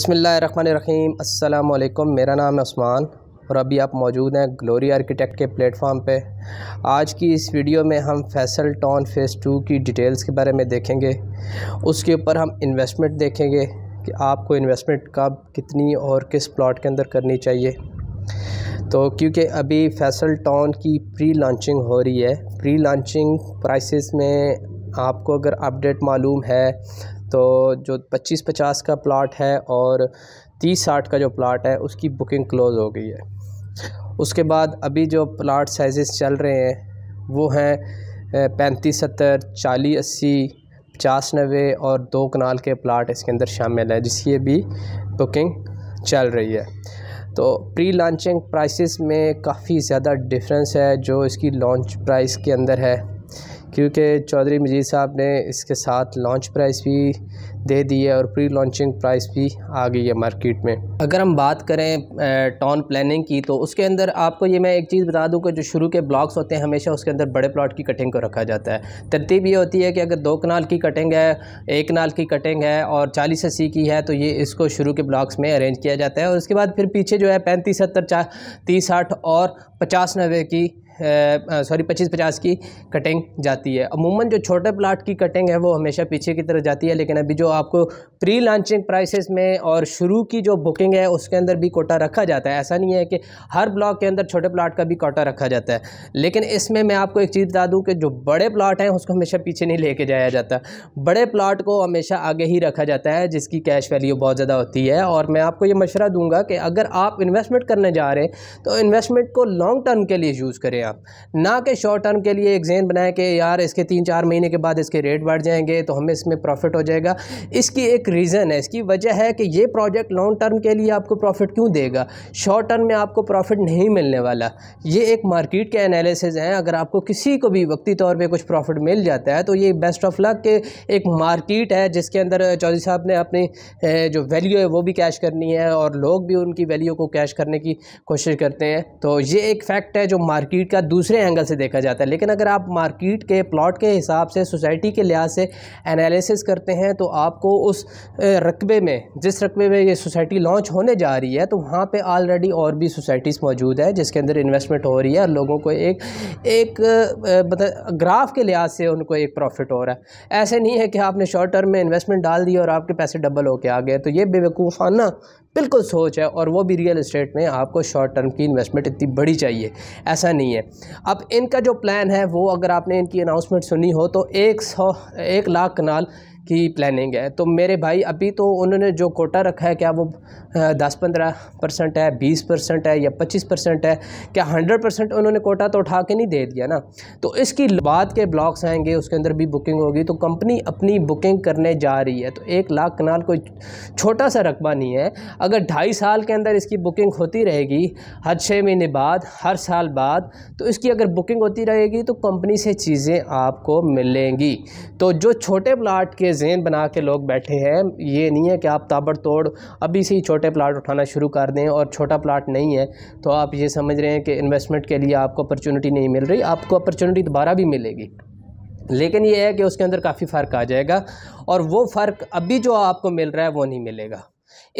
बसमीम् अल्लाम मेरा नाम है उस्मान और अभी आप मौजूद हैं ग्लोरी आर्किटेक्ट के प्लेटफॉर्म पे आज की इस वीडियो में हम फैसल टाउन फेज़ टू की डिटेल्स के बारे में देखेंगे उसके ऊपर हम इन्वेस्टमेंट देखेंगे कि आपको इन्वेस्टमेंट कब कितनी और किस प्लॉट के अंदर करनी चाहिए तो क्योंकि अभी फैसल टाउन की प्री लॉन्चिंग हो रही है प्री लॉन्चिंग प्राइसेस में आपको अगर अपडेट मालूम है तो जो पच्चीस पचास का प्लाट है और तीस साठ का जो प्लाट है उसकी बुकिंग क्लोज़ हो गई है उसके बाद अभी जो प्लाट साइजेस चल रहे हैं वो हैं पैंतीस सत्तर चालीस अस्सी पचास नबे और दो कनाल के प्लाट इसके अंदर शामिल है जिसकी भी बुकिंग चल रही है तो प्री लॉन्चिंग प्राइसेस में काफ़ी ज़्यादा डिफरेंस है जो इसकी लॉन्च प्राइस के अंदर है क्योंकि चौधरी मजीद साहब ने इसके साथ लॉन्च प्राइस भी दे दी है और प्री लॉन्चिंग प्राइस भी आ गई है मार्केट में अगर हम बात करें टाउन प्लानिंग की तो उसके अंदर आपको ये मैं एक चीज़ बता दूं कि जो शुरू के ब्लॉक्स होते हैं हमेशा उसके अंदर बड़े प्लॉट की कटिंग को रखा जाता है तरतीब ये होती है कि अगर दो कनाल की कटिंग है एक नाल की कटिंग है और चालीस अस्सी की है तो ये इसको शुरू के ब्लॉक्स में अरेंज किया जाता है और उसके बाद फिर पीछे जो है पैंतीस सत्तर चा तीस साठ और पचास नब्बे की सॉरी पच्चीस पचास की कटिंग जाती है अमूमन जो छोटे प्लाट की कटिंग है वो हमेशा पीछे की तरफ जाती है लेकिन अभी जो आपको प्री लॉन्चिंग प्राइसेस में और शुरू की जो बुकिंग है उसके अंदर भी कोटा रखा जाता है ऐसा नहीं है कि हर ब्लॉक के अंदर छोटे प्लाट का भी कोटा रखा जाता है लेकिन इसमें मैं आपको एक चीज़ बता दूँ कि जो बड़े प्लाट हैं उसको हमेशा पीछे नहीं लेके जाया जाता बड़े प्लाट को हमेशा आगे ही रखा जाता है जिसकी कैश वैल्यू बहुत ज़्यादा होती है और मैं आपको ये मशवरा दूंगा कि अगर आप इन्वेस्टमेंट करने जा रहे हैं तो इन्वेस्टमेंट को लॉन्ग टर्म के लिए यूज़ करें आप ना कि शॉर्ट टर्म के लिए एक जहन बनाएं कि यार इसके तीन चार महीने के बाद इसके रेट बढ़ जाएंगे तो हमें इसमें प्रॉफिट हो जाएगा इसकी एक रीज़न है इसकी वजह है कि ये प्रोजेक्ट लॉन्ग टर्म के लिए आपको प्रॉफिट क्यों देगा शॉर्ट टर्म में आपको प्रॉफिट नहीं मिलने वाला ये एक मार्केट के एनालिसिस हैं अगर आपको किसी को भी वक्ती तौर पर कुछ प्रॉफिट मिल जाता है तो ये बेस्ट ऑफ लक के एक मार्किट है जिसके अंदर चौधरी साहब ने अपनी जो वैल्यू है वो भी कैश करनी है और लोग भी उनकी वैल्यू को कैश करने की कोशिश करते हैं तो ये एक फैक्ट है जो मार्किट का दूसरे एंगल से देखा जाता है लेकिन अगर आप मार्केट के प्लॉट के हिसाब से सोसाइटी के लिहाज से एनालिसिस करते हैं तो आपको उस रकबे में जिस रकबे में ये सोसाइटी लॉन्च होने जा रही है तो वहाँ पे ऑलरेडी और भी सोसाइटीज़ मौजूद हैं जिसके अंदर इन्वेस्टमेंट हो रही है और लोगों को एक एक मतलब ग्राफ के लिहाज से उनको एक प्रॉफिट हो रहा है ऐसे नहीं है कि आपने शॉर्ट टर्म में इन्वेस्टमेंट डाल दी और आपके पैसे डबल होकर आ गए तो ये बेवकूफ़ाना बिल्कुल सोच है और वो भी रियल इस्टेट में आपको शॉर्ट टर्म की इन्वेस्टमेंट इतनी बड़ी चाहिए ऐसा नहीं है अब इनका जो प्लान है वो अगर आपने इनकी अनाउंसमेंट सुनी हो तो एक सौ एक लाख कनाल की प्लानिंग है तो मेरे भाई अभी तो उन्होंने जो कोटा रखा है क्या वो दस पंद्रह परसेंट है बीस परसेंट है या पच्चीस परसेंट है क्या हंड्रेड परसेंट उन्होंने कोटा तो उठा के नहीं दे दिया ना तो इसकी बाद के ब्लॉक्स आएंगे उसके अंदर भी बुकिंग होगी तो कंपनी अपनी बुकिंग करने जा रही है तो एक लाख कनाल कोई छोटा सा रकबा नहीं है अगर ढाई साल के अंदर इसकी बुकिंग होती रहेगी हर छः महीने बाद हर साल बाद तो इसकी अगर बुकिंग होती रहेगी तो कंपनी से चीज़ें आपको मिलेंगी तो जो छोटे प्लाट के ये जेन बना के लोग बैठे हैं ये नहीं है कि आप ताबड़तोड़ अभी से ही छोटे प्लाट उठाना शुरू कर दें और छोटा प्लाट नहीं है तो आप ये समझ रहे हैं कि इन्वेस्टमेंट के लिए आपको अपॉर्चुनिटी नहीं मिल रही आपको अपॉर्चुनिटी दोबारा भी मिलेगी लेकिन ये है कि उसके अंदर काफ़ी फ़र्क आ जाएगा और वो फ़र्क अभी जो आपको मिल रहा है वो नहीं मिलेगा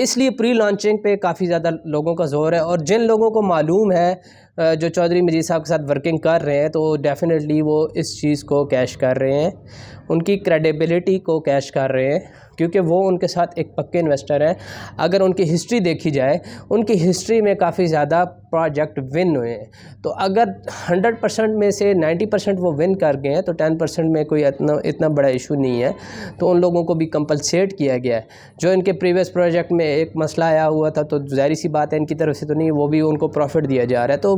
इसलिए प्री लॉन्चिंग पे काफ़ी ज़्यादा लोगों का जोर है और जिन लोगों को मालूम है जो चौधरी मजीद साहब के साथ वर्किंग कर रहे हैं तो डेफ़िनेटली वो इस चीज़ को कैश कर रहे हैं उनकी क्रेडिबिलिटी को कैश कर रहे हैं क्योंकि वो उनके साथ एक पक्के इन्वेस्टर हैं अगर उनकी हिस्ट्री देखी जाए उनकी हिस्ट्री में काफ़ी ज़्यादा प्रोजेक्ट विन हुए हैं तो अगर 100 परसेंट में से 90 परसेंट वो विन कर गए हैं तो 10 परसेंट में कोई इतना इतना बड़ा इशू नहीं है तो उन लोगों को भी कंपलसेट किया गया है जो इनके प्रीवियस प्रोजेक्ट में एक मसला आया हुआ था तो जाहिर सी बात है इनकी तरफ से तो नहीं वो भी उनको प्रॉफिट दिया जा रहा है तो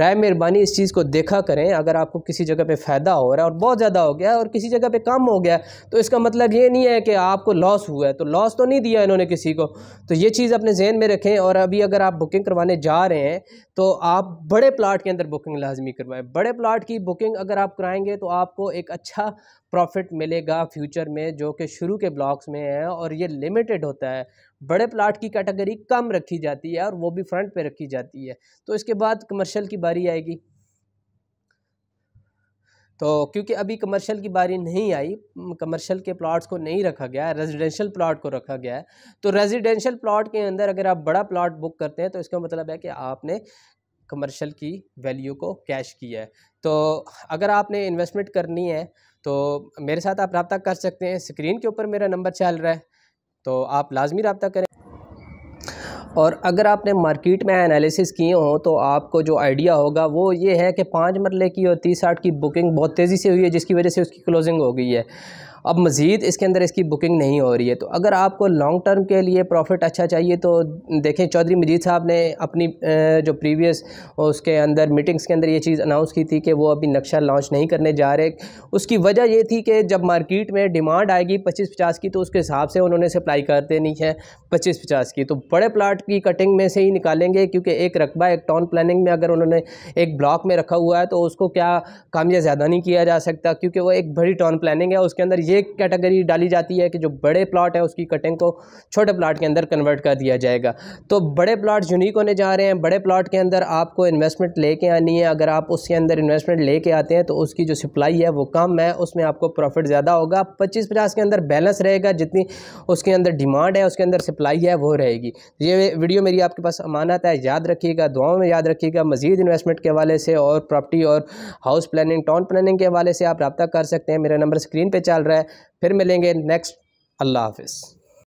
बर मेहरबानी इस चीज़ को देखा करें अगर आपको किसी जगह पर फ़ायदा हो रहा है और बहुत ज़्यादा हो गया और किसी जगह पर कम हो गया तो इसका मतलब ये नहीं है कि आपको आपको लॉस हुआ है तो लॉस तो नहीं दिया इन्होंने किसी को तो ये चीज़ अपने जहन में रखें और अभी अगर आप बुकिंग करवाने जा रहे हैं तो आप बड़े प्लाट के अंदर बुकिंग लाजमी करवाएं बड़े प्लाट की बुकिंग अगर आप कराएंगे तो आपको एक अच्छा प्रॉफिट मिलेगा फ्यूचर में जो कि शुरू के ब्लॉक्स में है और ये लिमिटेड होता है बड़े प्लाट की कैटेगरी कम रखी जाती है और वो भी फ्रंट पे रखी जाती है तो इसके बाद कमर्शियल की बारी आएगी तो क्योंकि अभी कमर्शियल की बारी नहीं आई कमर्शियल के प्लॉट्स को नहीं रखा गया है रेजिडेंशियल प्लॉट को रखा गया है तो रेजिडेंशियल प्लॉट के अंदर अगर आप बड़ा प्लॉट बुक करते हैं तो इसका मतलब है कि आपने कमर्शियल की वैल्यू को कैश किया है तो अगर आपने इन्वेस्टमेंट करनी है तो मेरे साथ आप रबता कर सकते हैं स्क्रीन के ऊपर मेरा नंबर चल रहा है तो आप लाजमी रबता करें और अगर आपने मार्केट में एनालिसिस किए हों तो आपको जो आइडिया होगा वो ये है कि पाँच मरले की और तीस साठ की बुकिंग बहुत तेज़ी से हुई है जिसकी वजह से उसकी क्लोजिंग हो गई है अब मज़ीद इसके अंदर इसकी बुकिंग नहीं हो रही है तो अगर आपको लॉन्ग टर्म के लिए प्रॉफिट अच्छा चाहिए तो देखें चौधरी मजीद साहब ने अपनी जो प्रीवियस उसके अंदर मीटिंग्स के अंदर ये चीज़ अनाउंस की थी कि वो अभी नक्शा लॉन्च नहीं करने जा रहे उसकी वजह ये थी कि जब मार्केट में डिमांड आएगी पच्चीस पचास की तो उसके हिसाब से उन्होंने सप्लाई कर देनी है पच्चीस पचास की तो बड़े प्लाट की कटिंग में से ही निकालेंगे क्योंकि एक रकबा एक टाउन प्लानिंग में अगर उन्होंने एक ब्लॉक में रखा हुआ है तो उसको क्या कामया ज़्यादा नहीं किया जा सकता क्योंकि वो एक बड़ी टाउन प्लानिंग है उसके अंदर ये कैटेगरी डाली जाती है कि जो बड़े प्लाट है उसकी कटिंग को छोटे प्लाट के अंदर कन्वर्ट कर दिया जाएगा तो बड़े प्लाट यूनिक होने जा रहे हैं बड़े प्लाट के अंदर आपको इन्वेस्टमेंट लेके आनी है अगर आप उसके अंदर इन्वेस्टमेंट लेके आते हैं तो उसकी जो सप्लाई है वो कम है उसमें आपको प्रॉफिट ज़्यादा होगा पच्चीस पचास के अंदर बैलेंस रहेगा जितनी उसके अंदर डिमांड है उसके अंदर सप्लाई है वो रहेगी ये वीडियो मेरी आपके पास अमानत है याद रखिएगा दुआओं में याद रखिएगा मजीद इन्वेस्टमेंट के हवाले से और प्रॉपर्टी और हाउस प्लानिंग टाउन प्लानिंग के हवाले से आप रब्ता कर सकते हैं मेरा नंबर स्क्रीन पर चल रहा है फिर मिलेंगे नेक्स्ट अल्लाह हाफिज़